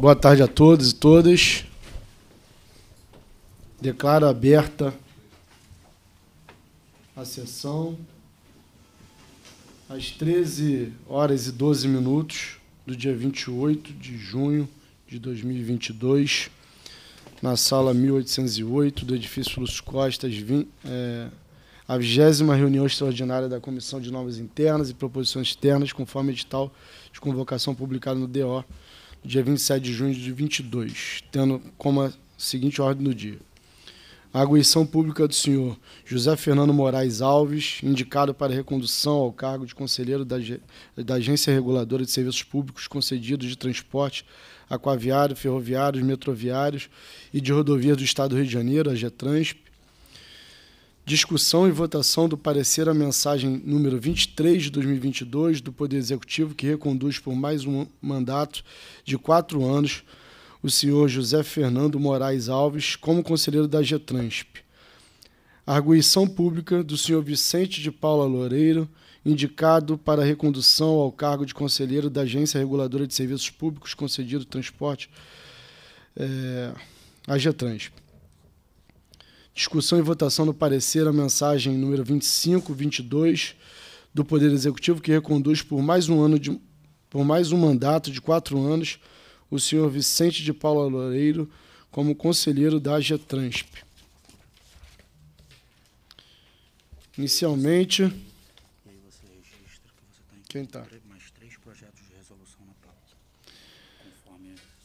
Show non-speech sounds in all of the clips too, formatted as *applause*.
Boa tarde a todos e todas. Declaro aberta a sessão às 13 horas e 12 minutos do dia 28 de junho de 2022, na sala 1808 do edifício Lúcio Costas, é, a vigésima reunião extraordinária da Comissão de Normas Internas e Proposições Externas, conforme edital de convocação publicado no DO dia 27 de junho de 22, tendo como a seguinte ordem do dia. A aguição pública do senhor José Fernando Moraes Alves, indicado para recondução ao cargo de conselheiro da, da Agência Reguladora de Serviços Públicos concedidos de transporte aquaviário, ferroviários, metroviários e de rodovias do Estado do Rio de Janeiro, a GETRANSP, discussão e votação do parecer à mensagem número 23 de 2022 do Poder Executivo, que reconduz por mais um mandato de quatro anos o senhor José Fernando Moraes Alves como conselheiro da Getransp. Arguição pública do senhor Vicente de Paula Loureiro, indicado para recondução ao cargo de conselheiro da Agência Reguladora de Serviços Públicos, concedido transporte, é, a Getransp. Discussão e votação do parecer a mensagem número 2522 do Poder Executivo, que reconduz por mais um ano de, por mais um mandato de quatro anos o senhor Vicente de Paula Loureiro como conselheiro da AGETRANSP. Inicialmente. Quem está?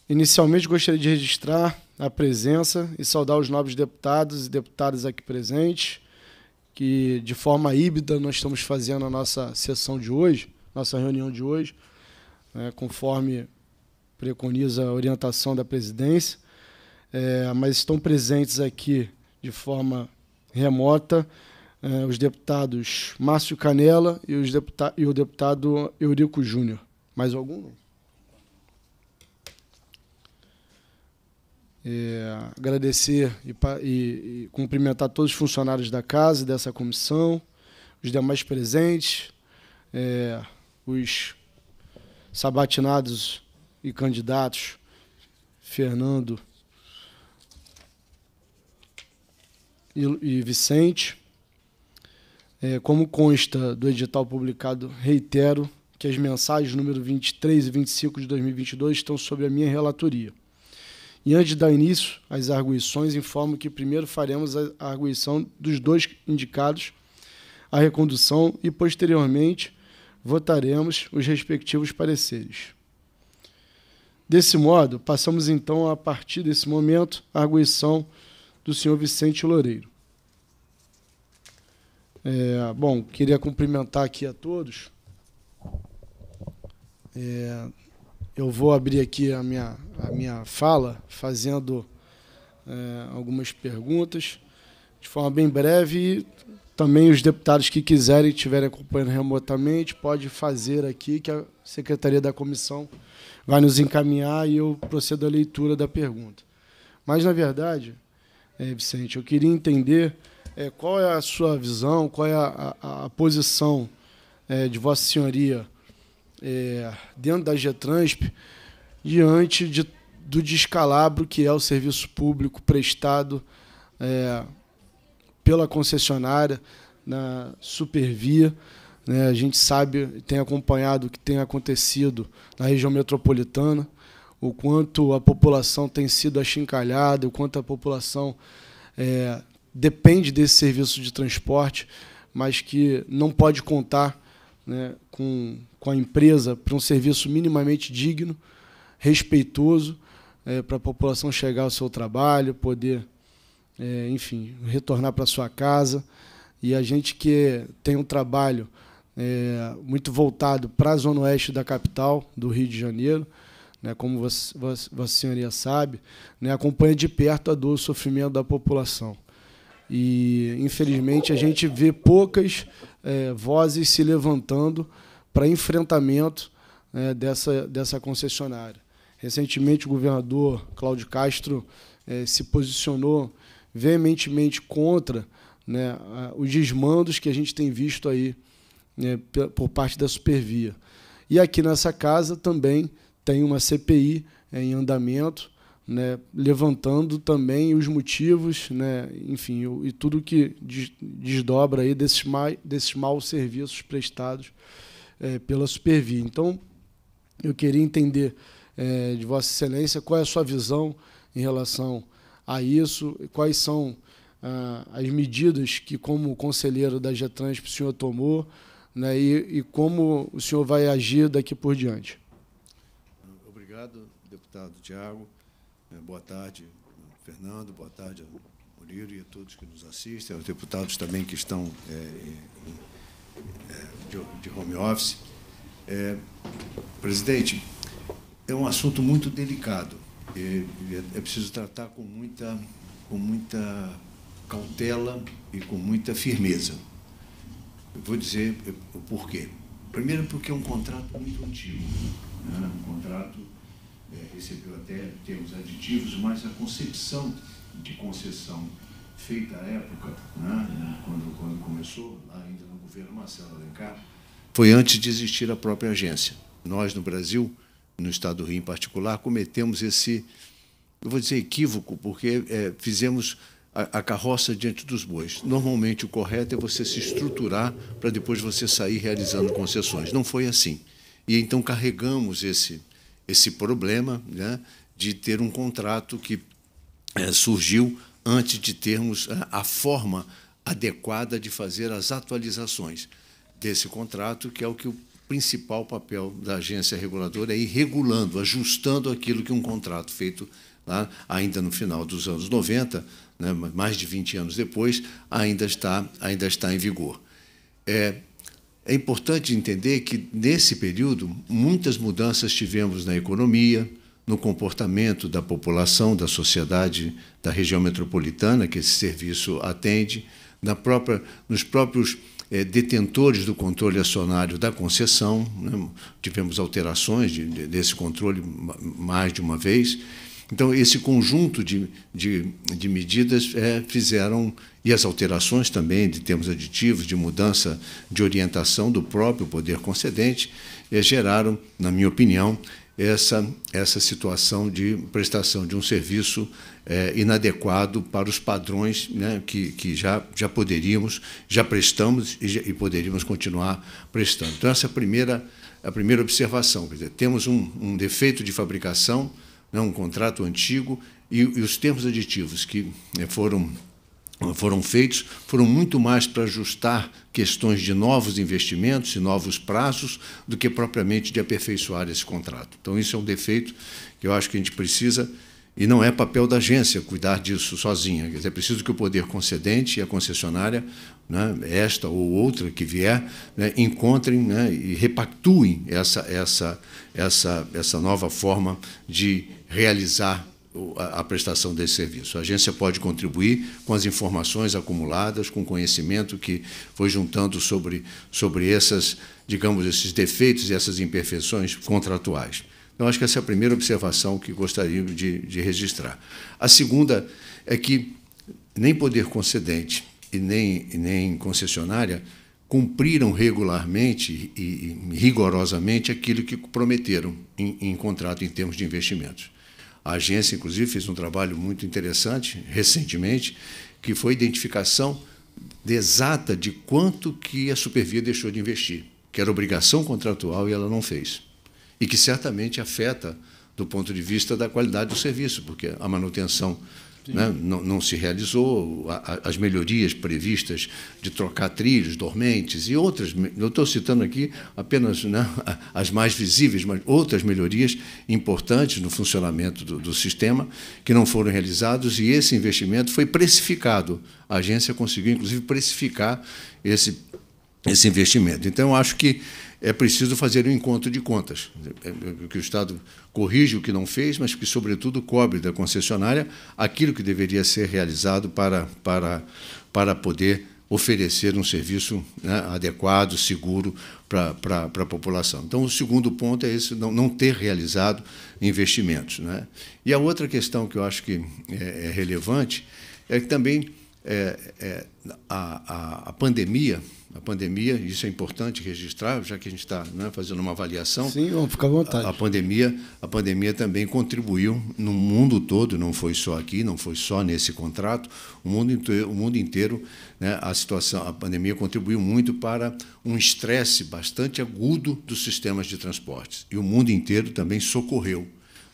Inicialmente gostaria de registrar a presença e saudar os nobres deputados e deputadas aqui presentes, que de forma híbrida nós estamos fazendo a nossa sessão de hoje, nossa reunião de hoje, né, conforme preconiza a orientação da presidência, é, mas estão presentes aqui de forma remota é, os deputados Márcio Canela e, os deputa e o deputado Eurico Júnior. Mais algum? Não? É, agradecer e, e, e, cumprimentar todos os funcionários da casa, dessa comissão, os demais presentes, é, os sabatinados e candidatos, Fernando e, e Vicente. É, como consta do edital publicado, reitero que as mensagens número 23 e 25 de 2022 estão sob a minha relatoria. E antes de dar início às arguições, informo que primeiro faremos a arguição dos dois indicados à recondução e, posteriormente, votaremos os respectivos pareceres. Desse modo, passamos então, a partir desse momento, à arguição do senhor Vicente Loureiro. É, bom, queria cumprimentar aqui a todos. É, eu vou abrir aqui a minha, a minha fala fazendo é, algumas perguntas de forma bem breve e também os deputados que quiserem estiverem acompanhando remotamente pode fazer aqui que a secretaria da comissão vai nos encaminhar e eu procedo à leitura da pergunta. Mas na verdade, é, Vicente, eu queria entender é, qual é a sua visão, qual é a, a, a posição é, de Vossa Senhoria é, dentro da Getransp diante de, do descalabro que é o serviço público prestado é, pela concessionária na Supervia. Né? A gente sabe, e tem acompanhado o que tem acontecido na região metropolitana, o quanto a população tem sido achincalhada, o quanto a população é, depende desse serviço de transporte, mas que não pode contar né, com, com a empresa para um serviço minimamente digno, respeitoso, é, para a população chegar ao seu trabalho, poder, é, enfim, retornar para sua casa. E a gente que tem um trabalho é, muito voltado para a zona oeste da capital, do Rio de Janeiro, né, como você, você, Vossa Senhoria sabe, né, acompanha de perto a dor e o sofrimento da população. E, infelizmente, a gente vê poucas é, vozes se levantando para enfrentamento né, dessa, dessa concessionária. Recentemente, o governador Cláudio Castro eh, se posicionou veementemente contra né, os desmandos que a gente tem visto aí né, por parte da Supervia. E aqui nessa casa também tem uma CPI eh, em andamento, né, levantando também os motivos, né, enfim, e tudo que desdobra aí desses, desses maus serviços prestados é, pela Supervi. Então, eu queria entender é, de Vossa Excelência qual é a sua visão em relação a isso, quais são ah, as medidas que, como conselheiro da Getrans, o senhor tomou né, e, e como o senhor vai agir daqui por diante. Obrigado, deputado Tiago. É, boa tarde, Fernando. Boa tarde, Murilo e a todos que nos assistem, aos deputados também que estão é, é, de, de home office. É, presidente, é um assunto muito delicado. É, é preciso tratar com muita, com muita cautela e com muita firmeza. Eu vou dizer é, o porquê. Primeiro, porque é um contrato muito antigo. Né? Um contrato é, recebeu até termos aditivos, mas a concepção de concessão feita à época, né? quando, quando começou, lá ainda não governo Marcelo Alencar foi antes de existir a própria agência. Nós, no Brasil, no estado do Rio em particular, cometemos esse, eu vou dizer equívoco, porque é, fizemos a, a carroça diante dos bois. Normalmente o correto é você se estruturar para depois você sair realizando concessões. Não foi assim. E então carregamos esse, esse problema né, de ter um contrato que é, surgiu antes de termos a, a forma adequada de fazer as atualizações desse contrato, que é o que o principal papel da agência reguladora é ir regulando, ajustando aquilo que um contrato feito lá, ainda no final dos anos 90, né, mais de 20 anos depois, ainda está, ainda está em vigor. É, é importante entender que, nesse período, muitas mudanças tivemos na economia, no comportamento da população, da sociedade da região metropolitana que esse serviço atende, própria, nos próprios é, detentores do controle acionário da concessão. Né? Tivemos alterações de, de, desse controle mais de uma vez. Então, esse conjunto de, de, de medidas é, fizeram, e as alterações também de termos aditivos, de mudança de orientação do próprio poder concedente, é, geraram, na minha opinião, essa, essa situação de prestação de um serviço é, inadequado para os padrões né, que, que já, já poderíamos, já prestamos e, já, e poderíamos continuar prestando. Então, essa é a primeira, a primeira observação. Dizer, temos um, um, defeito de fabricação, né, um contrato antigo, e, e os termos aditivos que né, foram foram feitos foram muito mais para ajustar questões de novos investimentos e novos prazos do que propriamente de aperfeiçoar esse contrato. Então, isso é um defeito que eu acho que a gente precisa, e não é papel da agência cuidar disso sozinha. É preciso que o poder concedente e a concessionária, né, esta ou outra que vier, né, encontrem né, e repactuem essa, essa, essa, essa nova forma de realizar a prestação desse serviço. A agência pode contribuir com as informações acumuladas, com o conhecimento que foi juntando sobre, sobre essas, digamos, esses defeitos e essas imperfeições contratuais. Então, acho que essa é a primeira observação que gostaria de, de registrar. A segunda é que nem poder concedente e nem, e nem concessionária cumpriram regularmente e, e rigorosamente aquilo que prometeram em, em contrato em termos de investimentos. A agência, inclusive, fez um trabalho muito interessante recentemente, que foi a identificação exata de quanto que a Supervia deixou de investir, que era obrigação contratual e ela não fez. E que certamente afeta do ponto de vista da qualidade do serviço, porque a manutenção né? Não, não, se realizou as melhorias previstas de trocar trilhos, dormentes e outras. Eu estou citando aqui apenas né, as mais visíveis, mas outras melhorias importantes no funcionamento do, do sistema que não foram realizados e esse investimento foi precificado. A agência conseguiu, inclusive, precificar esse, esse investimento. Então, eu acho que é preciso fazer um encontro de contas, é, é, é que o Estado corrige o que não fez, mas que, sobretudo, cobre da concessionária aquilo que deveria ser realizado para, para, para poder oferecer um serviço né, adequado, seguro para, para, para a população. Então, o segundo ponto é esse, não, não ter realizado investimentos. Né? E a outra questão que eu acho que é, é relevante é que também é, é, a, a, a pandemia a pandemia, isso é importante registrar, já que a gente está né, fazendo uma avaliação. Sim, vamos ficar à vontade. A, a, pandemia, a pandemia também contribuiu no mundo todo, não foi só aqui, não foi só nesse contrato, o mundo inteiro, o mundo inteiro né, a situação, a pandemia contribuiu muito para um estresse bastante agudo dos sistemas de transportes. E o mundo inteiro também socorreu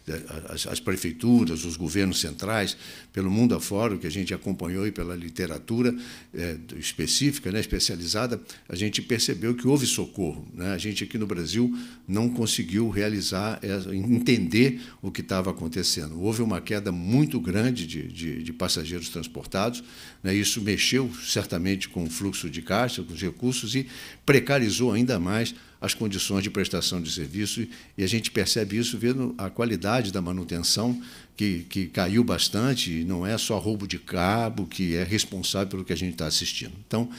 né, as, as, prefeituras, os governos centrais, pelo mundo afora, o que a gente acompanhou e pela literatura é, específica, né, especializada, a gente percebeu que houve socorro. Né? A gente aqui no Brasil não conseguiu realizar, é, entender o que estava acontecendo. Houve uma queda muito grande de, de, de passageiros transportados, né? isso mexeu certamente com o fluxo de caixa, com os recursos e precarizou ainda mais as condições de prestação de serviço e a gente percebe isso vendo a qualidade da manutenção que, que caiu bastante, e não é só roubo de cabo que é responsável pelo que a gente está assistindo. Então,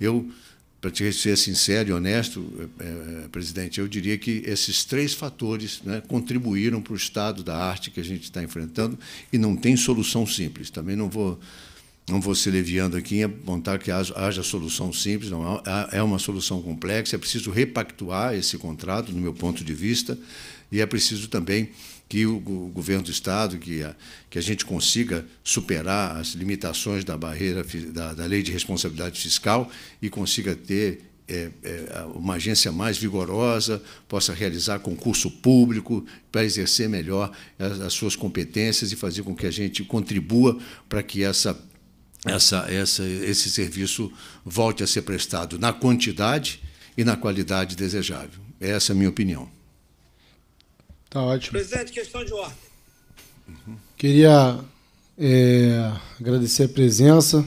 eu, para ser sincero e honesto, é, presidente, eu diria que esses três fatores né, contribuíram para o estado da arte que a gente está enfrentando e não tem solução simples. Também não vou não vou ser leviando aqui em é apontar tá que haja, solução simples, não é uma solução complexa, é preciso repactuar esse contrato, no meu ponto de vista, e é preciso também que o governo do Estado, que a, que a gente consiga superar as limitações da barreira da, da lei de responsabilidade fiscal e consiga ter é, é, uma agência mais vigorosa, possa realizar concurso público para exercer melhor as, as suas competências e fazer com que a gente contribua para que essa essa, essa, esse serviço volte a ser prestado na quantidade e na qualidade desejável. Essa é a minha opinião. Tá ótimo. Presidente, questão de ordem. Uhum. Queria é, agradecer a presença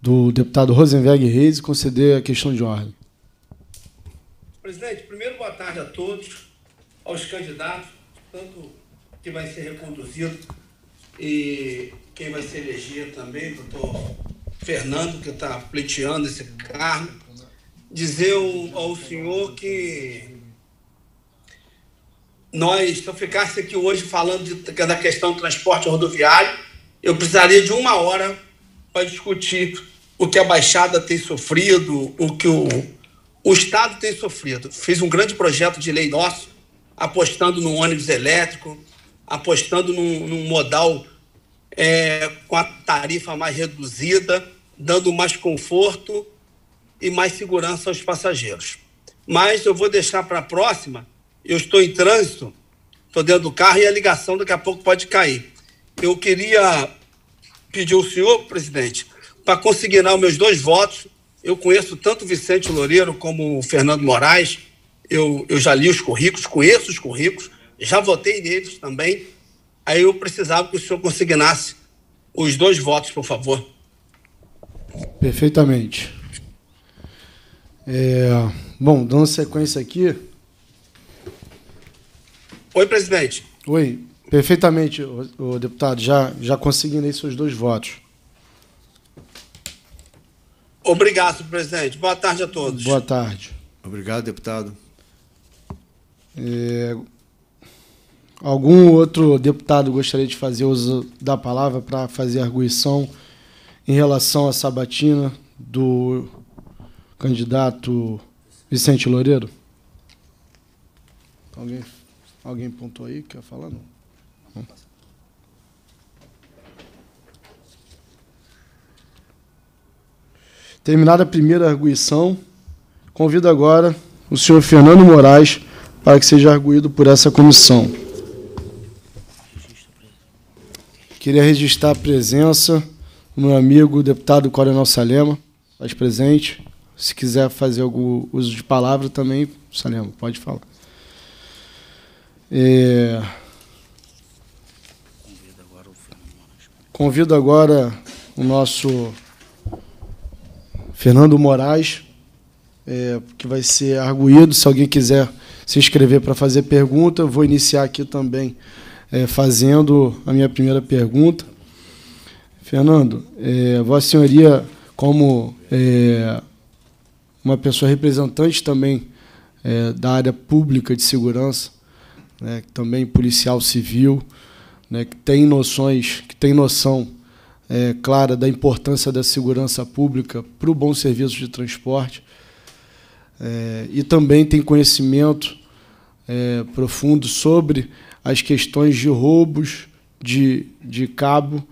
do deputado Rosenberg Reis e conceder a questão de ordem. Presidente, primeiro, boa tarde a todos, aos candidatos, tanto que vai ser reconduzido e quem vai ser eleger também, doutor Fernando, que está pleiteando esse cargo. Dizer ao senhor que nós, se eu ficasse aqui hoje falando de, da questão do transporte rodoviário, eu precisaria de uma hora para discutir o que a Baixada tem sofrido, o que o, o Estado tem sofrido. Fiz um grande projeto de lei nosso, apostando no ônibus elétrico, apostando num, num modal é, com a tarifa mais reduzida, dando mais conforto e mais segurança aos passageiros. Mas eu vou deixar para a próxima eu estou em trânsito, estou dentro do carro e a ligação daqui a pouco pode cair. Eu queria pedir ao senhor, presidente, para consignar meus dois votos. Eu conheço tanto Vicente Loureiro como o Fernando Moraes. Eu, eu já li os currículos, conheço os currículos, já votei neles também. Aí eu precisava que o senhor consignasse os dois votos, por favor. Perfeitamente. É, bom, dando sequência aqui, Oi, presidente. Oi, perfeitamente, o, deputado, já, já conseguindo aí seus dois votos. Obrigado, presidente. Boa tarde a todos. Boa tarde. Obrigado, deputado. É... Algum outro deputado gostaria de fazer uso da palavra para fazer arguição em relação à sabatina do candidato Vicente Loureiro? Alguém? Alguém pontou aí? Quer falar? Não. Hum. Terminada a primeira arguição, convido agora o senhor Fernando Moraes para que seja arguído por essa comissão. Queria registrar a presença do meu amigo, deputado Coronel Salema, mais presente. Se quiser fazer algum uso de palavra também, Salema, pode falar. É... Convido agora o nosso Fernando Moraes, é, que vai ser arguído. Se alguém quiser se inscrever para fazer pergunta, eu vou iniciar aqui também é, fazendo a minha primeira pergunta. Fernando, é, Vossa Senhoria, como é, uma pessoa representante também é, da área pública de segurança né, também policial civil, né, que tem noções, que tem noção é, clara da importância da segurança pública para o bom serviço de transporte. É, e também tem conhecimento é, profundo sobre as questões de roubos de, de cabo,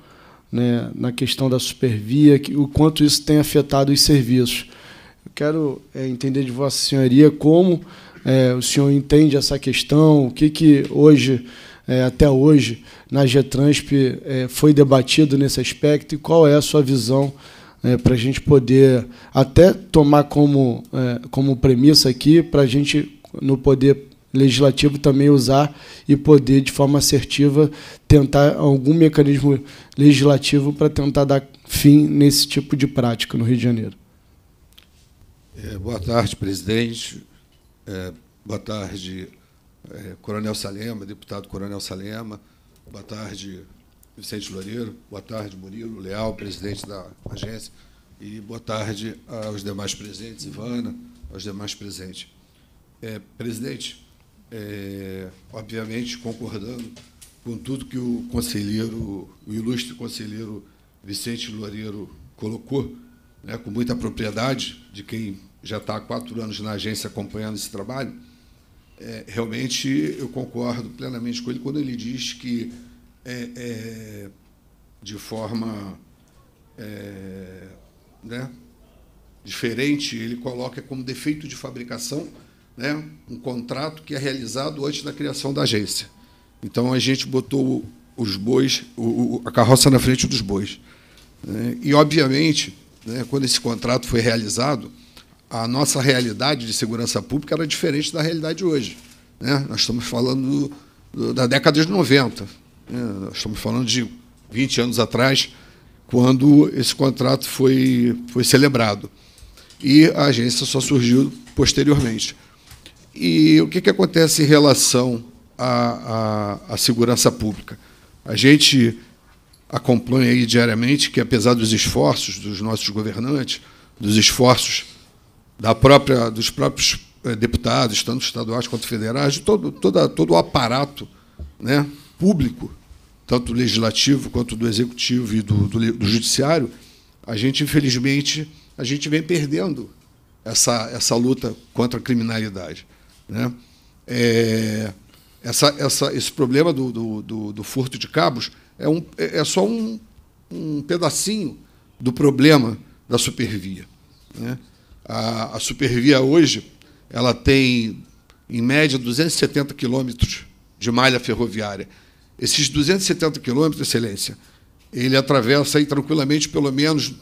né, na questão da supervia, que, o quanto isso tem afetado os serviços. Eu quero é, entender de Vossa Senhoria como é, o senhor entende essa questão? O que, que hoje, é, até hoje, na Getransp é, foi debatido nesse aspecto e qual é a sua visão é, para a gente poder até tomar como, é, como premissa aqui, para a gente, no poder legislativo, também usar e poder, de forma assertiva, tentar algum mecanismo legislativo para tentar dar fim nesse tipo de prática no Rio de Janeiro. É, boa tarde, presidente é, boa tarde, é, Coronel Salema, deputado Coronel Salema. Boa tarde, Vicente Loureiro. Boa tarde, Murilo Leal, presidente da agência. E boa tarde aos demais presentes, Ivana, aos demais presentes. É, presidente, é, obviamente concordando com tudo que o conselheiro, o ilustre conselheiro Vicente Loureiro colocou, né, com muita propriedade de quem já está há quatro anos na agência acompanhando esse trabalho, é, realmente eu concordo plenamente com ele quando ele diz que, é, é, de forma é, né, diferente, ele coloca como defeito de fabricação né, um contrato que é realizado antes da criação da agência. Então a gente botou os bois, o, a carroça na frente dos bois. Né? E, obviamente, né, quando esse contrato foi realizado, a nossa realidade de segurança pública era diferente da realidade hoje. Né? Nós estamos falando do, da década de 90. Né? Nós estamos falando de 20 anos atrás, quando esse contrato foi, foi celebrado. E a agência só surgiu posteriormente. E o que, que acontece em relação à, à, à segurança pública? A gente acompanha aí diariamente que, apesar dos esforços dos nossos governantes, dos esforços da própria, dos próprios eh, deputados, tanto estaduais quanto federais, de todo, toda, todo o aparato né, público, tanto do legislativo quanto do executivo e do, do, do judiciário, a gente, infelizmente, a gente vem perdendo essa, essa luta contra a criminalidade. Né? É, essa, essa, esse problema do, do, do, do, furto de cabos é, um, é, é só um, um pedacinho do problema da supervia. Né? A, a Supervia hoje ela tem, em média, 270 quilômetros de malha ferroviária. Esses 270 quilômetros, Excelência, ele atravessa aí tranquilamente, pelo menos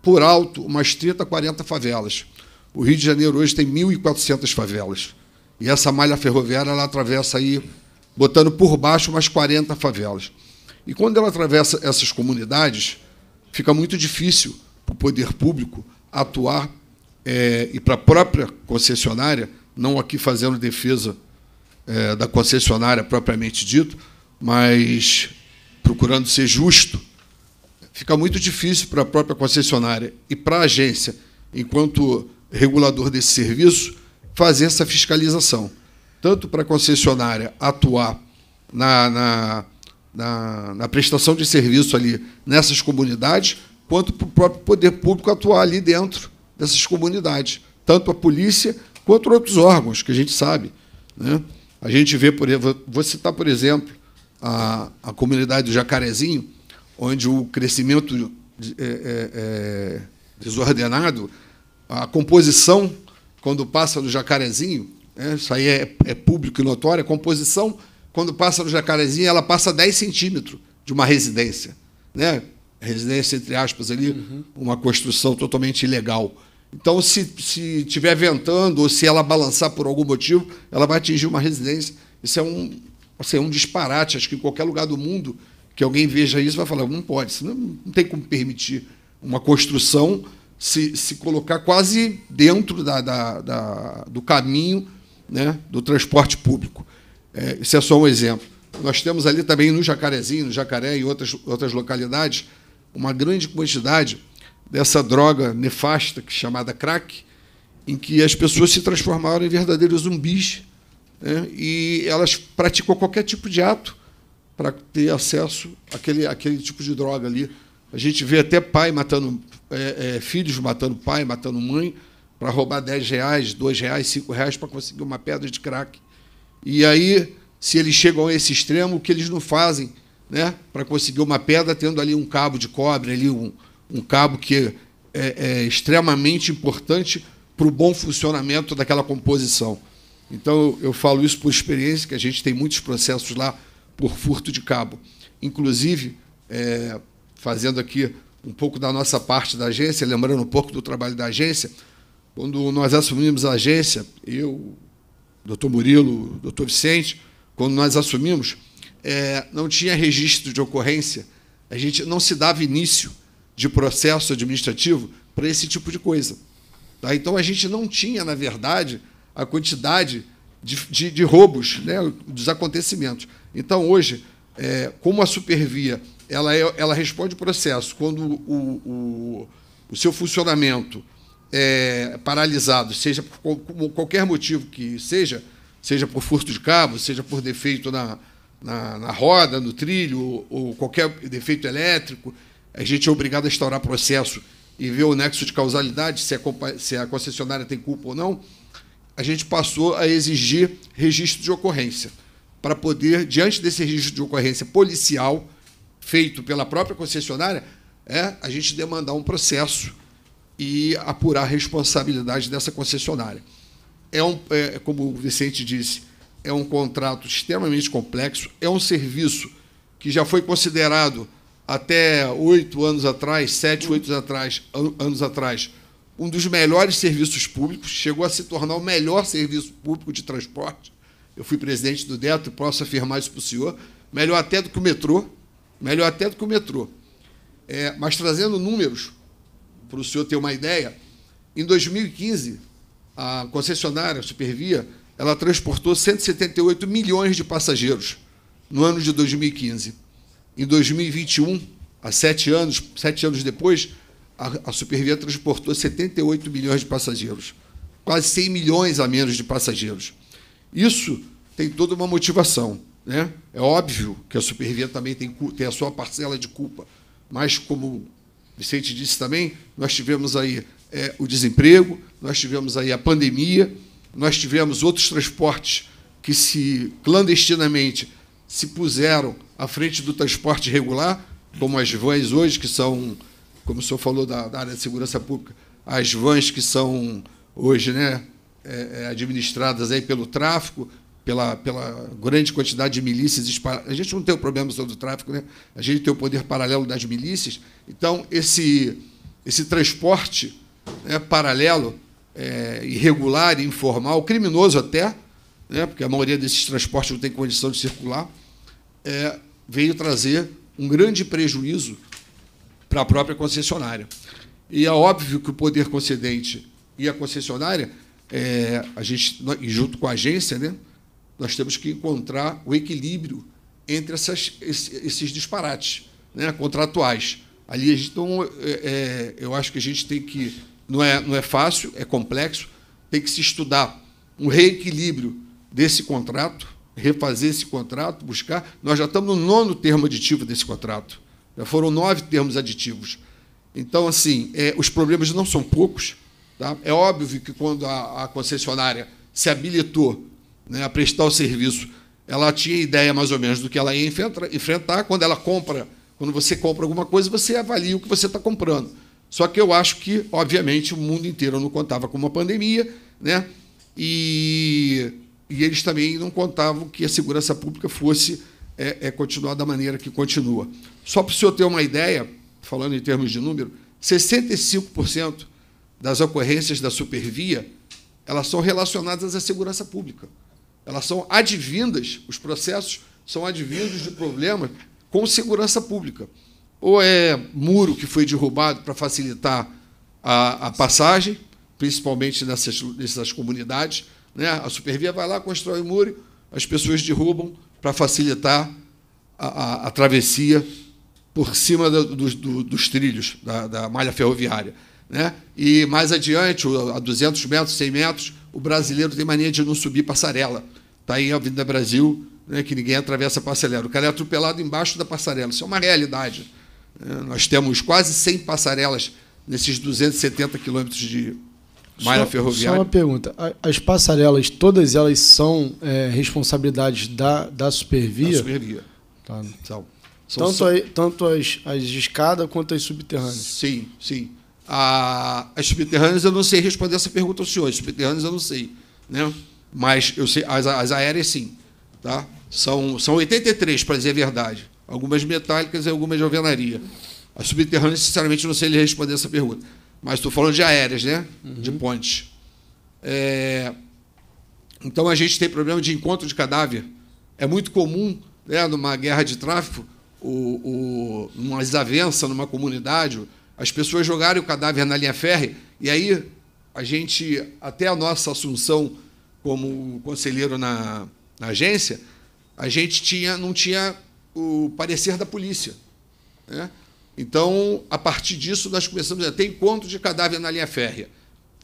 por alto, umas 30, 40 favelas. O Rio de Janeiro hoje tem 1.400 favelas. E essa malha ferroviária ela atravessa aí, botando por baixo umas 40 favelas. E quando ela atravessa essas comunidades, fica muito difícil para o poder público atuar é, e para a própria concessionária, não aqui fazendo defesa é, da concessionária propriamente dito, mas procurando ser justo, fica muito difícil para a própria concessionária e para a agência, enquanto regulador desse serviço, fazer essa fiscalização. Tanto para a concessionária atuar na, na, na, na prestação de serviço ali nessas comunidades, quanto para o próprio poder público atuar ali dentro dessas comunidades, tanto a polícia quanto outros órgãos, que a gente sabe. Né? A gente vê, por vou citar, por exemplo, a, a comunidade do Jacarezinho, onde o crescimento de, é, é, é desordenado, a composição, quando passa do Jacarezinho, é, isso aí é, é público e notório, a composição, quando passa do Jacarezinho, ela passa 10 centímetros de uma residência. Né? residência, entre aspas, ali, uhum. uma construção totalmente ilegal. Então, se estiver ventando ou se ela balançar por algum motivo, ela vai atingir uma residência. Isso é um, assim, é um disparate. Acho que em qualquer lugar do mundo que alguém veja isso vai falar: não pode, não, não tem como permitir uma construção se, se colocar quase dentro da, da, da do caminho né, do transporte público. É, esse é só um exemplo. Nós temos ali também no Jacarezinho, no Jacaré e outras, outras localidades, uma grande quantidade dessa droga nefasta é chamada crack, em que as pessoas se transformaram em verdadeiros zumbis né? e elas praticou qualquer tipo de ato para ter acesso àquele, àquele tipo de droga ali. A gente vê até pai matando é, é, filhos, matando pai, matando mãe, para roubar 10 reais, 2 reais, 5 reais para conseguir uma pedra de crack. E aí, se eles chegam a esse extremo, o que eles não fazem né, para conseguir uma pedra, tendo ali um cabo de cobre, ali um, um cabo que é, é extremamente importante para o bom funcionamento daquela composição. Então, eu falo isso por experiência, que a gente tem muitos processos lá por furto de cabo. Inclusive, é, fazendo aqui um pouco da nossa parte da agência, lembrando um pouco do trabalho da agência, quando nós assumimos a agência, eu, doutor Murilo, doutor Vicente, quando nós assumimos, é, não tinha registro de ocorrência, a gente não se dava início de processo administrativo para esse tipo de coisa. Tá? Então a gente não tinha, na verdade, a quantidade de, de, de roubos, né, dos acontecimentos. Então hoje, é, como a supervia ela, é, ela responde o processo quando o, o, o seu funcionamento é paralisado, seja por qualquer motivo que seja, seja por furto de cabo, seja por defeito na, na, na roda, no trilho, ou, ou, qualquer defeito elétrico, a gente é obrigado a instaurar processo e ver o nexo de causalidade, se a, se a concessionária tem culpa ou não, a gente passou a exigir registro de ocorrência, para poder, diante desse registro de ocorrência policial, feito pela própria concessionária, é a gente demandar um processo e apurar a responsabilidade dessa concessionária. É, um, é como o Vicente disse, é um contrato extremamente complexo, é um serviço que já foi considerado até oito anos atrás, sete, oito anos atrás, anos atrás, um dos melhores serviços públicos, chegou a se tornar o melhor serviço público de transporte. Eu fui presidente do e posso afirmar isso para o senhor, melhor até do que o metrô, melhor até do que o metrô. É, mas trazendo números, para o senhor ter uma ideia, em 2015, a concessionária a Supervia ela transportou 178 milhões de passageiros no ano de 2015. Em 2021, há sete anos, sete anos depois, a, a Supervia transportou 78 milhões de passageiros, quase 100 milhões a menos de passageiros. Isso tem toda uma motivação. Né? É óbvio que a Supervia também tem, tem a sua parcela de culpa, mas, como Vicente disse também, nós tivemos aí é, o desemprego, nós tivemos aí a pandemia, nós tivemos outros transportes que se clandestinamente se puseram à frente do transporte regular, como as vans hoje, que são, como o senhor falou, da, da área de segurança pública, as vans que são hoje né, é, é administradas aí pelo tráfico, pela, pela grande quantidade de milícias espalhadas. A gente não tem o problema só do tráfico, né? a gente tem o poder paralelo das milícias. Então, esse, esse transporte né, paralelo é, irregular, informal, criminoso até, né, porque a maioria desses transportes não tem condição de circular, é, veio trazer um grande prejuízo para a própria concessionária. E é óbvio que o poder concedente e a concessionária, é, a gente, junto com a agência, né, nós temos que encontrar o equilíbrio entre essas, esses disparates né, contratuais. Ali a gente não, é, é eu acho que a gente tem que não é, não é fácil, é complexo, tem que se estudar um reequilíbrio desse contrato, refazer esse contrato, buscar. Nós já estamos no nono termo aditivo desse contrato. Já foram nove termos aditivos. Então, assim, é, os problemas não são poucos. Tá? É óbvio que quando a, a concessionária se habilitou né, a prestar o serviço, ela tinha ideia mais ou menos do que ela ia enfrentar. Quando ela compra, quando você compra alguma coisa, você avalia o que você está comprando. Só que eu acho que, obviamente, o mundo inteiro não contava com uma pandemia, né? E, e eles também não contavam que a segurança pública fosse é, é continuar da maneira que continua. Só para o senhor ter uma ideia, falando em termos de número, 65% das ocorrências da supervia elas são relacionadas à segurança pública. Elas são advindas, os processos são advindos de problemas com segurança pública ou é muro que foi derrubado para facilitar a, a passagem, principalmente nessas, nessas comunidades. Né? A supervia vai lá, constrói o muro, as pessoas derrubam para facilitar a, a, a, travessia por cima da, dos, do, dos trilhos, da, da malha ferroviária. Né? E mais adiante, a 200 metros, 100 metros, o brasileiro tem mania de não subir passarela. Está aí a Avenida Brasil, né, que ninguém atravessa passarela. O cara é atropelado embaixo da passarela. Isso é uma realidade. Eh, nós temos quase 100 passarelas nesses 270 quilômetros de malha só, ferroviária. Só uma pergunta. As passarelas, todas elas são é, responsabilidades da, da Supervia? Da Supervia. Tá. São. são tanto, a, tanto as, as de escada quanto as subterrâneas? Sim, sim. A, as subterrâneas eu não sei responder essa pergunta ao senhor. As subterrâneas eu não sei. Né? Mas eu sei, as, as aéreas sim. Tá? São, são 83, para dizer a verdade algumas metálicas e algumas de alvenaria. A subterrânea, sinceramente, não sei lhe responder essa pergunta. Mas estou falando de aéreas, né? Uhum. De pontes. É... Então a gente tem problema de encontro de cadáver. É muito comum, né, numa guerra de tráfico, o, o, uma desavença numa comunidade, as pessoas jogarem o cadáver na linha férrea. E aí a gente, até a nossa assunção como conselheiro na, na agência, a gente tinha, não tinha o parecer da polícia. Né? Então, a partir disso, nós começamos a ter encontro de cadáver na linha férrea.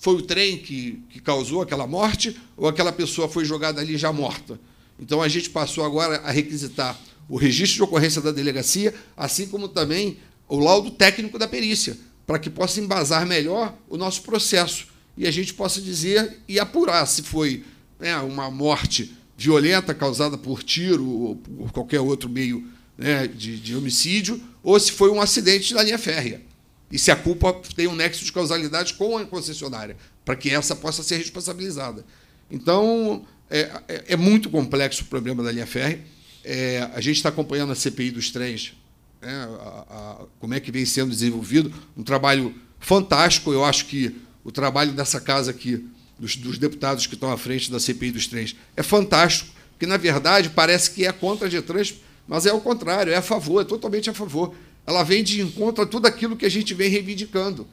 Foi o trem que, que causou aquela morte ou aquela pessoa foi jogada ali já morta? Então, a gente passou agora a requisitar o registro de ocorrência da delegacia, assim como também o laudo técnico da perícia, para que possa embasar melhor o nosso processo e a gente possa dizer e apurar se foi né, uma morte violenta causada por tiro ou por qualquer outro meio né, de, de homicídio, ou se foi um acidente na linha férrea. E se a culpa tem um nexo de causalidade com a concessionária, para que essa possa ser responsabilizada. Então, é, é, é, muito complexo o problema da linha férrea. É, a gente está acompanhando a CPI dos trens, né, a, a, como é que vem sendo desenvolvido. Um trabalho fantástico. Eu acho que o trabalho dessa casa aqui dos, dos deputados que estão à frente da CPI dos Três É fantástico, porque, na verdade, parece que é contra a Detran, mas é ao contrário, é a favor, é totalmente a favor. Ela vem de encontro a tudo aquilo que a gente vem reivindicando.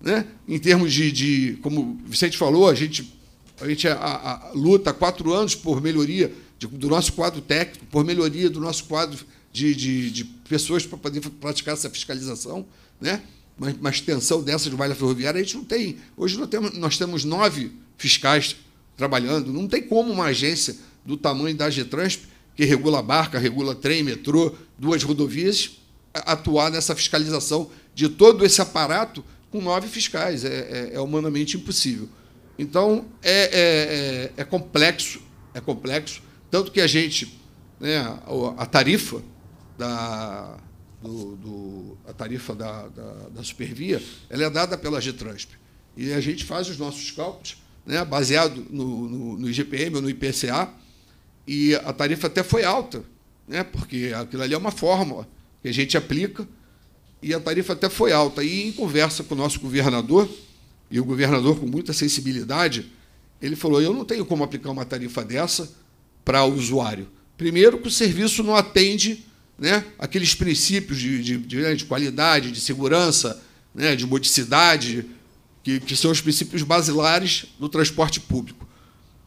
Né? Em termos de, de como o Vicente falou, a gente, a gente a, a, a luta há quatro anos por melhoria de, do nosso quadro técnico, por melhoria do nosso quadro de, de, de pessoas para poder praticar essa fiscalização. Né? Uma, uma extensão dessa de malha ferroviária, a gente não tem. Hoje nós temos, nós temos nove fiscais trabalhando. Não tem como uma agência do tamanho da Getransp, que regula barca, regula trem, metrô, duas rodovias, atuar nessa fiscalização de todo esse aparato com nove fiscais. É, é, é humanamente impossível. Então, é, é, é, é complexo, é complexo. Tanto que a gente, né, a tarifa da, do, do a tarifa da, da, da, supervia, ela é dada pela Getransp. E a gente faz os nossos cálculos né, baseado no, no, no IGPM ou no IPCA, e a tarifa até foi alta, né, porque aquilo ali é uma fórmula que a gente aplica, e a tarifa até foi alta. E em conversa com o nosso governador, e o governador com muita sensibilidade, ele falou: eu não tenho como aplicar uma tarifa dessa para o usuário. Primeiro, que o serviço não atende né, aqueles princípios de, de, de, né, de qualidade, de segurança, né, de modicidade, que, que são os princípios basilares do transporte público.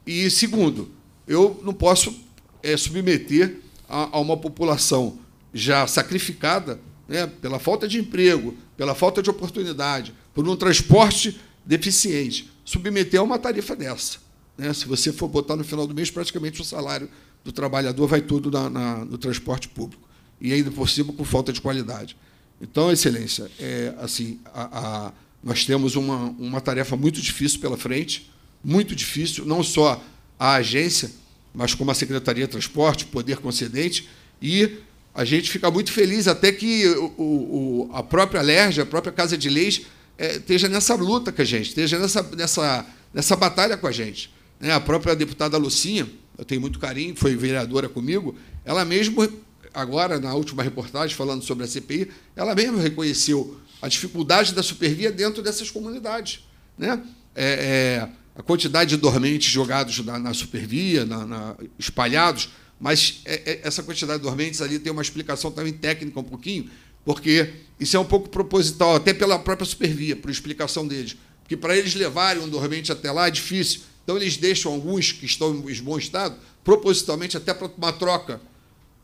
E, segundo, eu não posso é, submeter a, a, uma população já sacrificada né, pela falta de emprego, pela falta de oportunidade, por um transporte deficiente, submeter a uma tarifa dessa. Né? Se você for botar no final do mês, praticamente o salário do trabalhador vai todo na, na, no transporte público. E ainda por cima com falta de qualidade. Então, Excelência, é, assim, a, a nós temos uma, uma tarefa muito difícil pela frente, muito difícil, não só a agência, mas como a Secretaria de Transporte, Poder Concedente, e a gente fica muito feliz até que o, o a própria LERJ, a própria Casa de Leis, é, esteja nessa luta com a gente, esteja nessa, nessa, nessa batalha com a gente. Né? A própria deputada Lucinha, eu tenho muito carinho, foi vereadora comigo, ela mesmo, agora na última reportagem, falando sobre a CPI, ela mesma reconheceu a dificuldade da supervia dentro dessas comunidades. Né? É, é, a quantidade de dormentes jogados na, na supervia, na, na, espalhados, mas é, é, essa quantidade de dormentes ali tem uma explicação também técnica um pouquinho, porque isso é um pouco proposital, até pela própria supervia, por explicação deles. Porque para eles levarem um dormente até lá é difícil. Então eles deixam alguns que estão em bom estado, propositalmente até para uma troca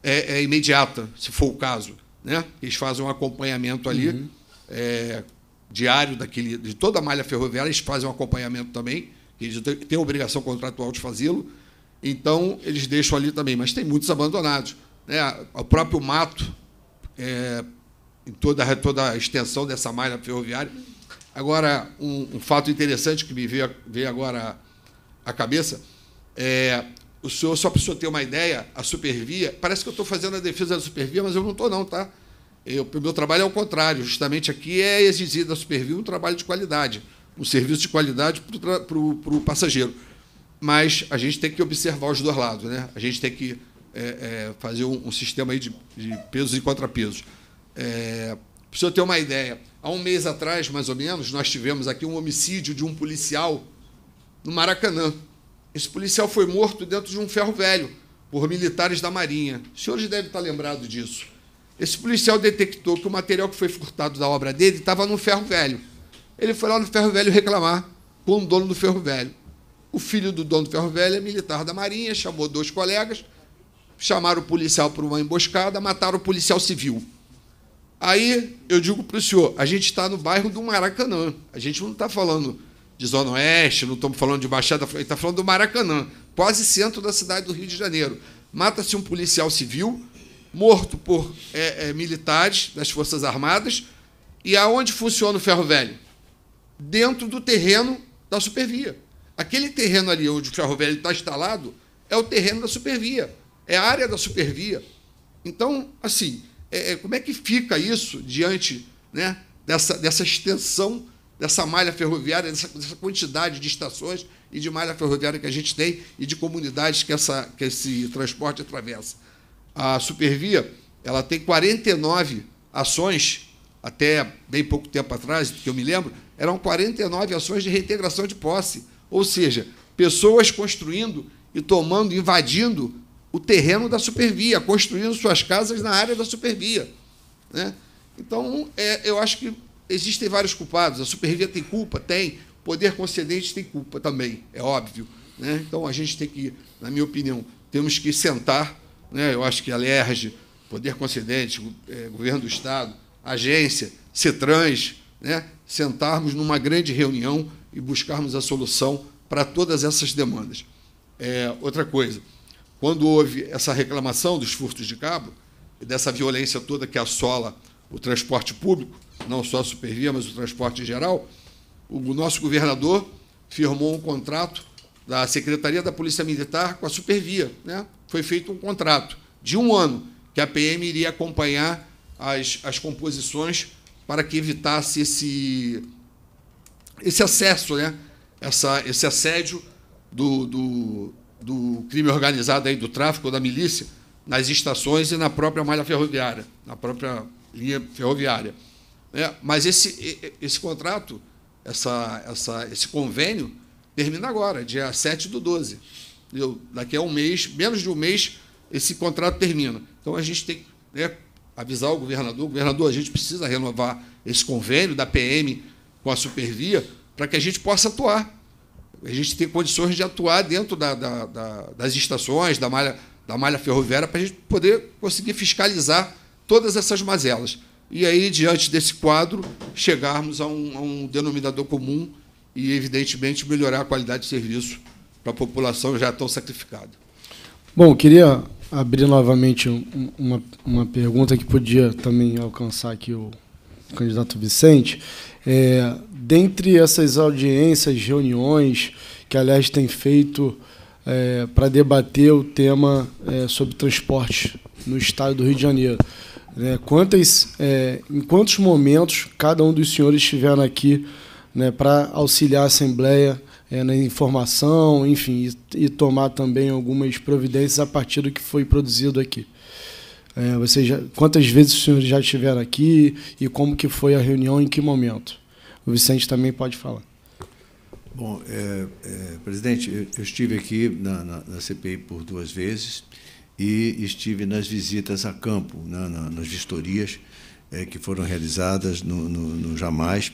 é, é, imediata, se for o caso. Né? Eles fazem um acompanhamento ali. Uhum é, diário daquele, de toda a malha ferroviária, eles fazem um acompanhamento também, eles têm obrigação contratual de fazê-lo, então eles deixam ali também, mas tem muitos abandonados. Né? O próprio mato, é, em toda, toda a extensão dessa malha ferroviária. Agora, um, um fato interessante que me veio, veio agora à cabeça é, o senhor, só para o senhor ter uma ideia, a Supervia, parece que eu estou fazendo a defesa da Supervia, mas eu não estou, não, tá? o meu trabalho é o contrário, justamente aqui é exigir da SuperVia um trabalho de qualidade, um serviço de qualidade para o passageiro. Mas a gente tem que observar os dois lados, né? a gente tem que é, é, fazer um, um, sistema aí de, de pesos e contrapesos. É, para o senhor ter uma ideia, há um mês atrás, mais ou menos, nós tivemos aqui um homicídio de um policial no Maracanã. Esse policial foi morto dentro de um ferro velho por militares da Marinha. Os senhores devem estar lembrados disso. Esse policial detectou que o material que foi furtado da obra dele estava no ferro velho. Ele foi lá no ferro velho reclamar com o dono do ferro velho. O filho do dono do ferro velho é militar da Marinha, chamou dois colegas, chamaram o policial para uma emboscada, mataram o policial civil. Aí eu digo para o senhor: a gente está no bairro do Maracanã. A gente não está falando de Zona Oeste, não estamos falando de Baixada, está falando do Maracanã, quase centro da cidade do Rio de Janeiro. Mata-se um policial civil morto por é, é, militares das Forças Armadas. E aonde funciona o ferro velho? Dentro do terreno da supervia. Aquele terreno ali onde o ferro velho está instalado é o terreno da supervia, é a área da supervia. Então, assim, é, é como é que fica isso diante né, dessa, dessa extensão dessa malha ferroviária, dessa, dessa, quantidade de estações e de malha ferroviária que a gente tem e de comunidades que, essa, que esse transporte atravessa? a Supervia ela tem 49 ações, até bem pouco tempo atrás, que eu me lembro, eram 49 ações de reintegração de posse. Ou seja, pessoas construindo e tomando, invadindo o terreno da supervia, construindo suas casas na área da supervia. Né? Então, é, eu acho que existem vários culpados. A supervia tem culpa? Tem. O poder concedente tem culpa também, é óbvio. Né? Então, a gente tem que, na minha opinião, temos que sentar né, eu acho que a LERJ, Poder Concedente, é, Governo do Estado, Agência, CETRANS, né, sentarmos numa grande reunião e buscarmos a solução para todas essas demandas. É, outra coisa, quando houve essa reclamação dos furtos de cabo, dessa violência toda que assola o transporte público, não só a supervia, mas o transporte em geral, o nosso governador firmou um contrato da Secretaria da Polícia Militar com a Supervia. Né? Foi feito um contrato de um ano que a PM iria acompanhar as, as composições para que evitasse esse, esse acesso, né? Essa, esse assédio do, do, do crime organizado, aí, do tráfico, da milícia, nas estações e na própria malha ferroviária, na própria linha ferroviária. É, mas esse, esse contrato, essa, essa, esse convênio, Termina agora, dia 7 do 12. Eu, daqui a um mês, menos de um mês, esse contrato termina. Então a gente tem que né, avisar o governador, governador, a gente precisa renovar esse convênio da PM com a Supervia para que a gente possa atuar. A gente tem condições de atuar dentro da, da, da, das estações, da malha, da malha ferroviária, para a gente poder conseguir fiscalizar todas essas mazelas. E aí, diante desse quadro, chegarmos a um, a um denominador comum e, evidentemente, melhorar a qualidade de serviço para a população já tão sacrificada. Bom, queria abrir novamente uma, uma pergunta que podia também alcançar aqui o candidato Vicente. É, dentre essas audiências, reuniões que, aliás, tem feito é, para debater o tema é, sobre transporte no estado do Rio de Janeiro, né, quantas, é, em quantos momentos cada um dos senhores estiveram aqui né, para auxiliar a Assembleia é, na informação, enfim, e, e, tomar também algumas providências a partir do que foi produzido aqui. É, você já, quantas vezes os senhores já estiveram aqui e como que foi a reunião, em que momento? O Vicente também pode falar. Bom, é, é, presidente, eu, estive aqui na, na, na, CPI por duas vezes e estive nas visitas a campo, né, na, nas vistorias é, que foram realizadas no, no, no Jamais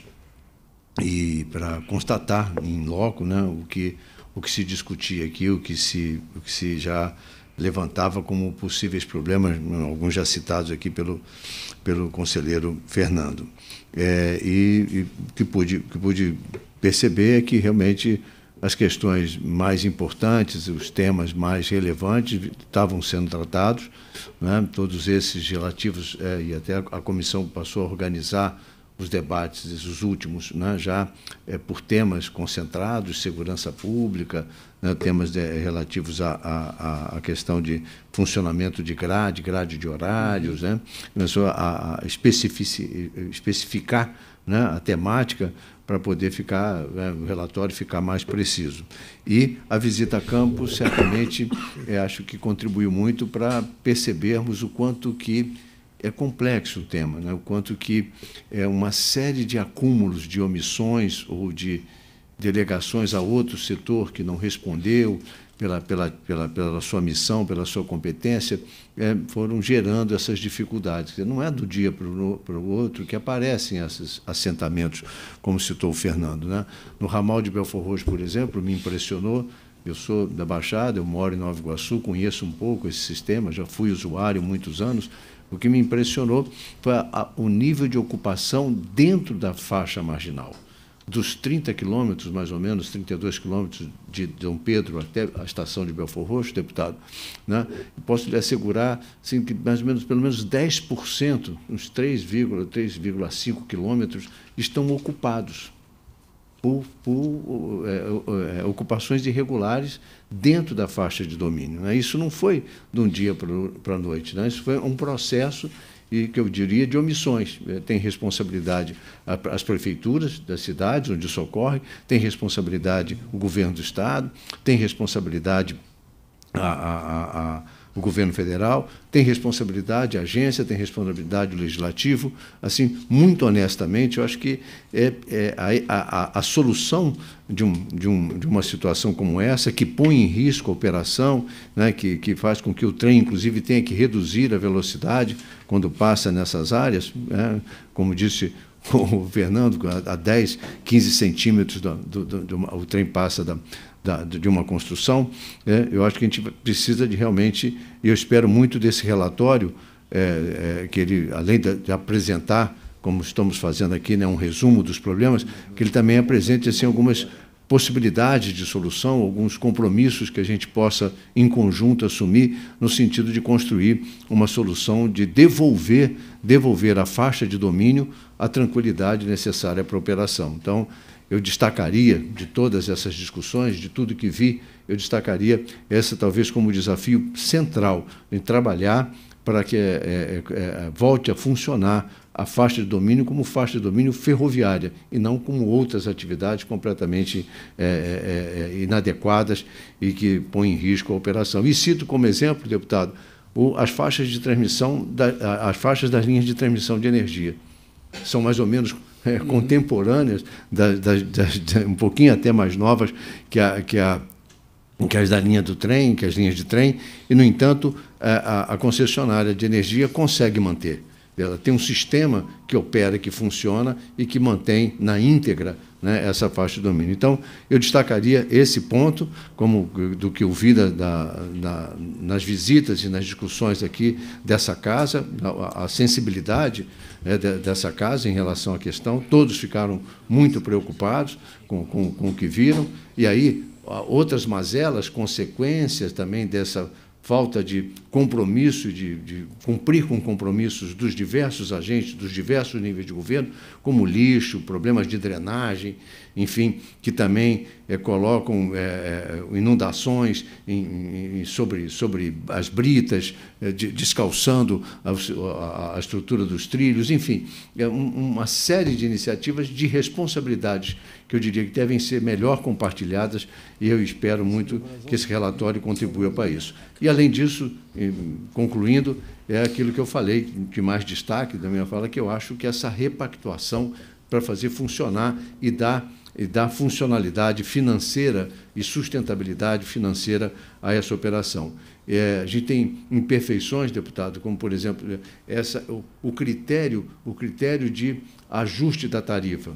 e para constatar em loco né, o, que, o que se discutia aqui, o que se, o que se já levantava como possíveis problemas, alguns já citados aqui pelo, pelo conselheiro Fernando. É, e o que pude, que pude perceber é que realmente as questões mais importantes, os temas mais relevantes estavam sendo tratados, né? todos esses relativos, é, e até a comissão passou a organizar os debates, os últimos, né, já é, por temas concentrados, segurança pública, né, temas de, eh, relativos à questão de funcionamento de grade, grade de horários, né, começou a, a especific, eh, especificar né, a temática para poder ficar né, o relatório ficar mais preciso. E a visita a campo certamente é, acho que contribuiu muito para percebermos o quanto que é complexo o tema, né? o quanto que é uma série de acúmulos de omissões ou de delegações a outro setor que não respondeu pela, pela, pela, pela sua missão, pela sua competência, é, foram gerando essas dificuldades. não é do dia para o outro que aparecem esses assentamentos, como citou o Fernando. Né? No ramal de Belfort Roxo, por exemplo, me impressionou eu sou da Baixada, eu moro em Nova Iguaçu, conheço um pouco esse sistema, já fui usuário muitos anos. O que me impressionou foi a, a, o nível de ocupação dentro da faixa marginal. Dos 30 quilômetros, mais ou menos, 32 quilômetros de Dom Pedro até a estação de Belfort Roxo, deputado, né? posso lhe assegurar assim, que mais ou menos, pelo menos 10%, uns 3,5 quilômetros, estão ocupados por, por é, é ocupações irregulares dentro da faixa de domínio. Né? Isso não foi de um dia para a noite, né? isso foi um processo e que eu diria de omissões. É, tem responsabilidade as prefeituras das cidades onde isso ocorre, tem responsabilidade o governo do Estado, tem responsabilidade a, a, a o governo federal, tem responsabilidade a agência, tem responsabilidade o legislativo. Assim, muito honestamente, eu acho que é, é a, a, a, solução de, um, de, um, de uma situação como essa, que põe em risco a operação, né, que, que faz com que o trem, inclusive, tenha que reduzir a velocidade quando passa nessas áreas, né, como disse *laughs* o Fernando, a 10, 15 centímetros, do, do, do, o trem passa da, da, de uma construção, é, eu acho que a gente precisa de realmente, e eu espero muito desse relatório, é, é, que ele, além de, de, apresentar, como estamos fazendo aqui, né, um resumo dos problemas, que ele também apresente assim, algumas possibilidades de solução, alguns compromissos que a gente possa, em conjunto, assumir, no sentido de construir uma solução de devolver, devolver a faixa de domínio a tranquilidade necessária para a operação. Então, eu destacaria de todas essas discussões, de tudo que vi, eu destacaria essa talvez como desafio central em trabalhar para que é, é, é, volte a funcionar a faixa de domínio como faixa de domínio ferroviária e não como outras atividades completamente eh, eh, eh, inadequadas e que põem em risco a operação. E cito como exemplo, deputado, o, as faixas de transmissão, da, as faixas das linhas de transmissão de energia. São mais ou menos é, uhum. contemporâneas, das, das, das, um pouquinho até mais novas que, a, que, a, que as da linha do trem, que as linhas de trem, e, no entanto, a, a concessionária de energia consegue manter. Ela tem um sistema que opera, que funciona e que mantém na íntegra né, essa faixa de domínio. Então, eu destacaria esse ponto, como do que eu vi da, da, nas visitas e nas discussões aqui dessa casa, a, a sensibilidade né, dessa casa em relação à questão. Todos ficaram muito preocupados com, com, com o que viram, e aí outras mazelas, consequências também dessa falta de compromisso, de, de, cumprir com compromissos dos diversos agentes, dos diversos níveis de governo, como lixo, problemas de drenagem, enfim, que também é, colocam é, inundações em, em, sobre, sobre as britas, é, de, descalçando a, a, estrutura dos trilhos, enfim, é uma série de iniciativas de responsabilidades que eu diria que devem ser melhor compartilhadas e eu espero muito que esse relatório contribua para isso. E, além disso, concluindo, é aquilo que eu falei de mais destaque da minha fala, que eu acho que essa repactuação para fazer funcionar e dar e dar funcionalidade financeira e sustentabilidade financeira a essa operação. É, a gente tem imperfeições, deputado, como por exemplo essa, o, o critério o critério de ajuste da tarifa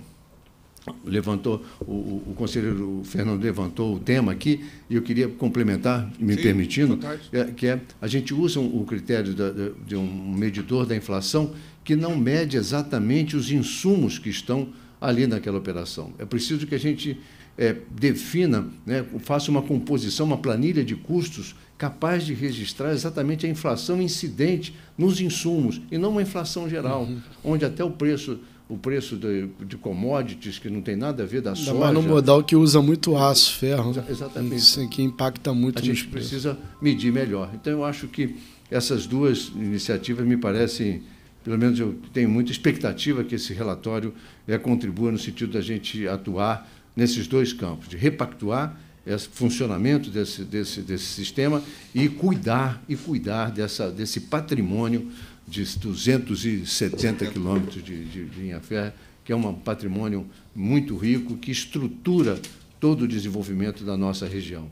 levantou, o, o, conselheiro Fernando levantou o tema aqui, e eu queria complementar, me Sim, permitindo, é, que é, a gente usa um, o critério da, de um medidor da inflação que não mede exatamente os insumos que estão ali naquela operação. É preciso que a gente é, defina, né, faça uma composição, uma planilha de custos capaz de registrar exatamente a inflação incidente nos insumos e não uma inflação geral, uhum. onde até o preço o preço de, de, commodities, que não tem nada a ver da Ainda soja. Mas no modal que usa muito aço, ferro. Exatamente. Isso que impacta muito. A gente preços. precisa medir melhor. Então, eu acho que essas duas iniciativas me parecem, pelo menos eu tenho muita expectativa que esse relatório é, contribua no sentido da gente atuar nesses dois campos, de repactuar esse funcionamento desse, desse, desse sistema e cuidar e cuidar dessa, desse patrimônio de 270 quilômetros de, de, linha férrea, que é um patrimônio muito rico, que estrutura todo o desenvolvimento da nossa região.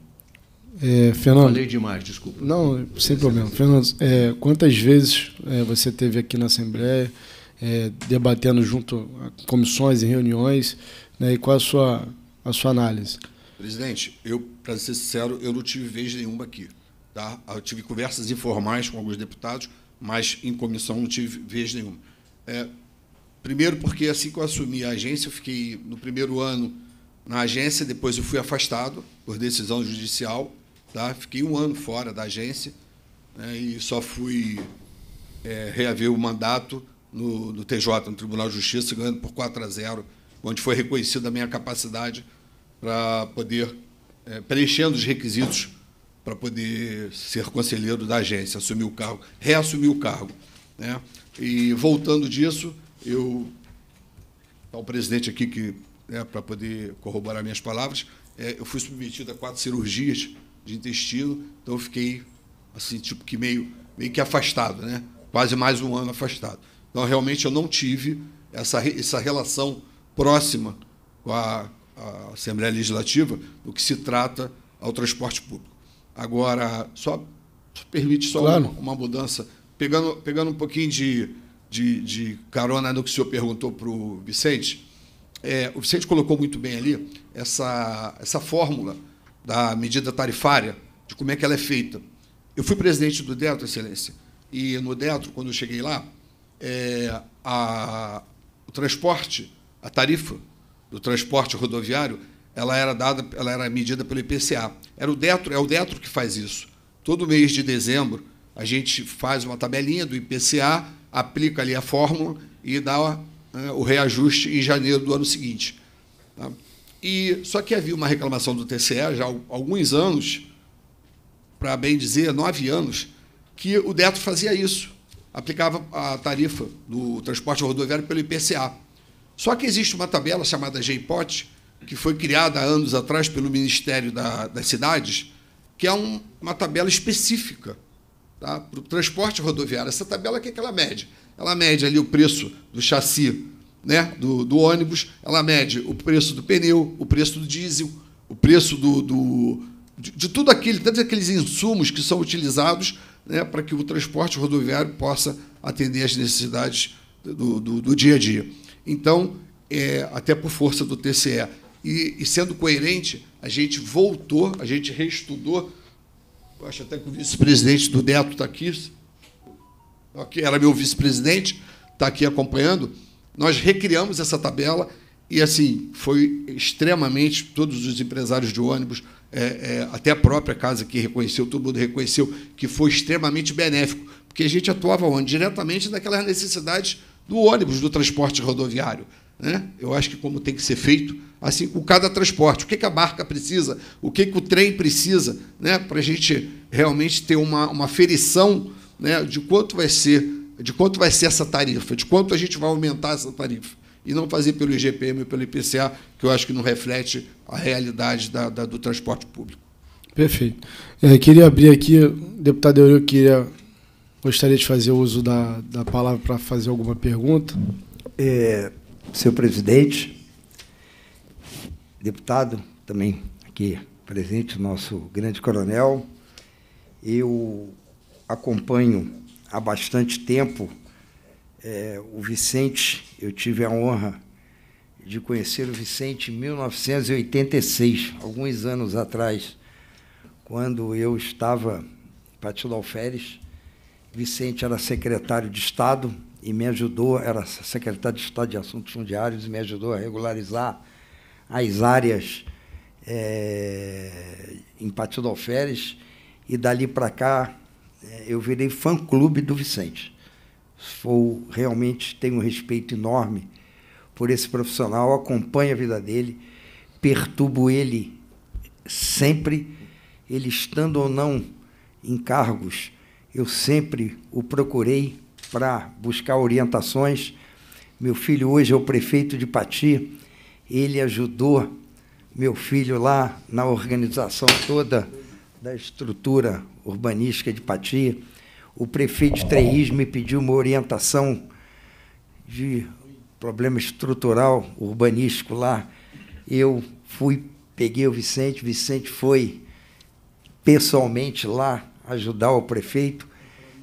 É, Fernando, Falei demais, desculpa. Não, sem problema. Fernando, é, quantas vezes é, você teve aqui na Assembleia, é, debatendo junto a comissões e reuniões, né, e qual a sua, a sua análise? Presidente, eu, para ser sincero, eu não tive vez nenhuma aqui. Tá? Eu tive conversas informais com alguns deputados, mas em comissão não tive vez nenhuma. É, primeiro, porque assim que eu assumi a agência, eu fiquei no primeiro ano na agência, depois eu fui afastado por decisão judicial, tá? fiquei um ano fora da agência né, e só fui é, reaver o mandato no, no, TJ, no Tribunal de Justiça, ganhando por 4 a 0, onde foi reconhecida a minha capacidade para poder, é, preenchendo os requisitos para poder ser conselheiro da agência, assumir o cargo, reassumir o cargo. Né? E voltando disso, eu. Está o presidente aqui que, né, para poder corroborar minhas palavras, é, eu fui submetido a quatro cirurgias de intestino, então eu fiquei assim, tipo que meio, meio que afastado, né? Quase mais um ano afastado. Então, realmente, eu não tive essa, essa relação próxima com a, a Assembleia Legislativa no que se trata ao transporte público. Agora, só permite só claro. uma, uma, mudança. Pegando, pegando um pouquinho de, de, de carona no que o senhor perguntou para o Vicente, é, o Vicente colocou muito bem ali essa, essa fórmula da medida tarifária, de como é que ela é feita. Eu fui presidente do Detro Excelência, e no Detro quando eu cheguei lá, é, a, o transporte, a tarifa do transporte rodoviário ela era dada, ela era medida pelo IPCA. Era o Detro, é o Detro que faz isso. Todo mês de dezembro a gente faz uma tabelinha do IPCA, aplica ali a fórmula e dá eh, o reajuste em janeiro do ano seguinte. Tá? E só que havia uma reclamação do TCE já há alguns anos, para bem dizer nove anos, que o Detro fazia isso, aplicava a tarifa do transporte rodoviário pelo IPCA. Só que existe uma tabela chamada J-POT, que foi criada há anos atrás pelo Ministério da, das Cidades, que é um, uma tabela específica tá? para o transporte rodoviário. Essa tabela, o que, é que ela mede? Ela mede ali o preço do chassi né, do, do, ônibus, ela mede o preço do pneu, o preço do diesel, o preço do, do de, de, tudo aquilo, tanto aqueles insumos que são utilizados né, para que o transporte rodoviário possa atender às necessidades do, do dia a dia. Então, é, até por força do TCE e, e sendo coerente, a gente voltou, a gente reestudou. Eu acho até que o vice-presidente do Neto está aqui, que era meu vice-presidente, está aqui acompanhando. Nós recriamos essa tabela e assim foi extremamente todos os empresários de ônibus, é, é, até a própria casa que reconheceu, todo mundo reconheceu que foi extremamente benéfico, porque a gente atuava onde diretamente naquelas necessidades do ônibus, do transporte rodoviário. Né? Eu acho que como tem que ser feito, assim, com cada transporte. O que, que a barca precisa, o que, que o trem precisa, né? para a gente realmente ter uma, uma ferição né? de quanto vai ser de quanto vai ser essa tarifa, de quanto a gente vai aumentar essa tarifa. E não fazer pelo IGPM e pelo IPCA, que eu acho que não reflete a realidade da, da, do transporte público. Perfeito. É, queria abrir aqui, deputado Eurico, queria, gostaria de fazer uso da, da palavra para fazer alguma pergunta. É, seu presidente, deputado também aqui presente, nosso grande coronel. Eu acompanho há bastante tempo é, o Vicente, eu tive a honra de conhecer o Vicente em 1986, alguns anos atrás, quando eu estava em Patilau Vicente era secretário de Estado e me ajudou, era secretário de Estado de Assuntos Fundiários, e me ajudou a regularizar as áreas é, em Pátio do Alferes, e dali para cá eh, eu virei fã-clube do Vicente. Sou, realmente tenho um respeito enorme por esse profissional, acompanho a vida dele, perturbo ele sempre, ele estando ou não em cargos, eu sempre o procurei para buscar orientações. Meu filho hoje é o prefeito de Pati, ele ajudou meu filho lá na organização toda da estrutura urbanística de Pati. O prefeito de Treis me pediu uma orientação de problema estrutural urbanístico lá. Eu fui, peguei o Vicente, Vicente foi pessoalmente lá ajudar o prefeito.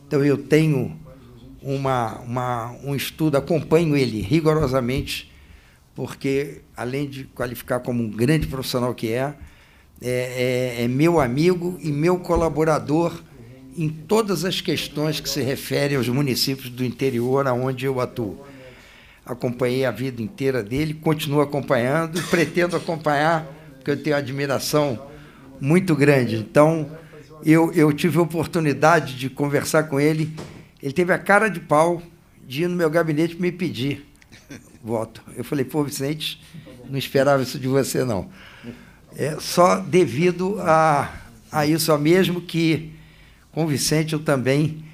Então eu tenho uma, uma, um estudo, acompanho ele rigorosamente, porque além de qualificar como um grande profissional que é, é, é, é meu amigo e meu colaborador em todas as questões que se referem aos municípios do interior aonde eu atuo. Acompanhei a vida inteira dele, continuo acompanhando, pretendo acompanhar, porque eu tenho admiração muito grande. Então, eu, eu tive a oportunidade de conversar com ele ele teve a cara de pau de ir no meu gabinete me pedir voto. Eu falei, pô, Vicente, não esperava isso de você, não. É só devido a, a isso, mesmo que com o Vicente eu também,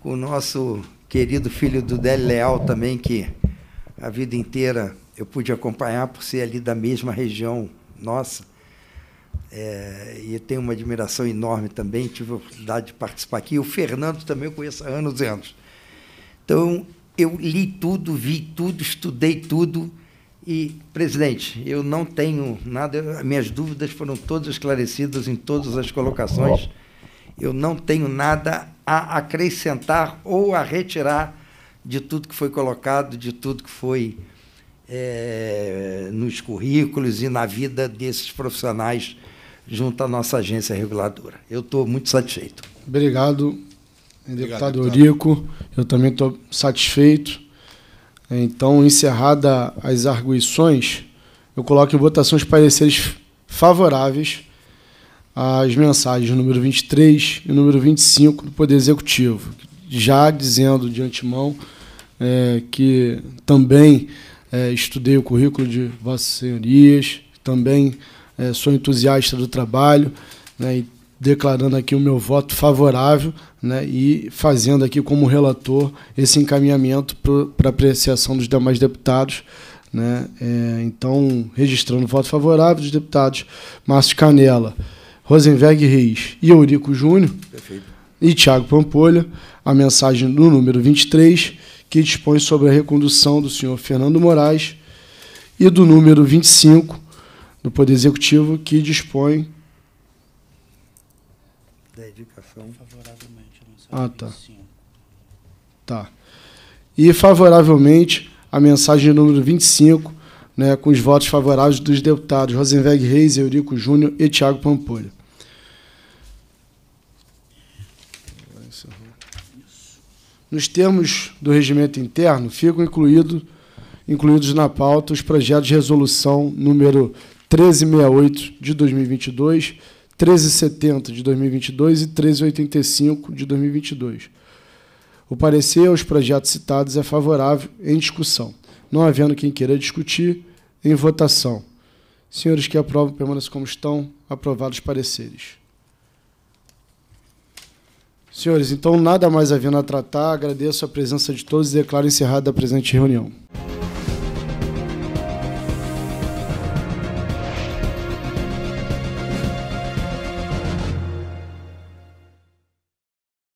com o nosso querido filho do Del Leal também, que a vida inteira eu pude acompanhar por ser ali da mesma região nossa é, e tenho uma admiração enorme também, tive a oportunidade de participar aqui. O Fernando também eu conheço há anos e anos. Então, eu li tudo, vi tudo, estudei tudo. E, presidente, eu não tenho nada, minhas dúvidas foram todas esclarecidas em todas as colocações. Eu não tenho nada a acrescentar ou a retirar de tudo que foi colocado, de tudo que foi é, nos currículos e na vida desses profissionais junto à nossa agência reguladora. Eu estou muito satisfeito. Obrigado, deputado, Obrigado, Eurico. Eu também estou satisfeito. Então, encerrada as arguições, eu coloco em votação os pareceres favoráveis às mensagens número 23 e número 25 do Poder Executivo, já dizendo de antemão é, que também é, estudei o currículo de Vossas Senhorias, também é, sou entusiasta do trabalho, né, e declarando aqui o meu voto favorável né, e fazendo aqui como relator esse encaminhamento para apreciação dos demais deputados. Né, é, então, registrando o voto favorável dos deputados Márcio Canela, Rosenberg Reis e Eurico Júnior Perfeito. e Tiago Pampolha, a mensagem do número 23 que dispõe sobre a recondução do senhor Fernando Moraes, e do número 25 do Poder Executivo, que dispõe. Dedicação. ah, tá. É tá. E favoravelmente a mensagem número 25, né, com os votos favoráveis dos deputados Rosenberg Reis, Eurico Júnior e Tiago Pampolha. Nos termos do regimento interno, ficam incluído, incluídos na pauta os projetos de resolução número 1368 de 2022, 1370 de 2022 e 1385 de 2022. O parecer aos projetos citados é favorável em discussão, não havendo quem queira discutir em votação. Senhores que aprovam, permaneçam como estão. Aprovados os pareceres. Senhores, então nada mais havendo a tratar. Agradeço a presença de todos e declaro encerrada a presente reunião.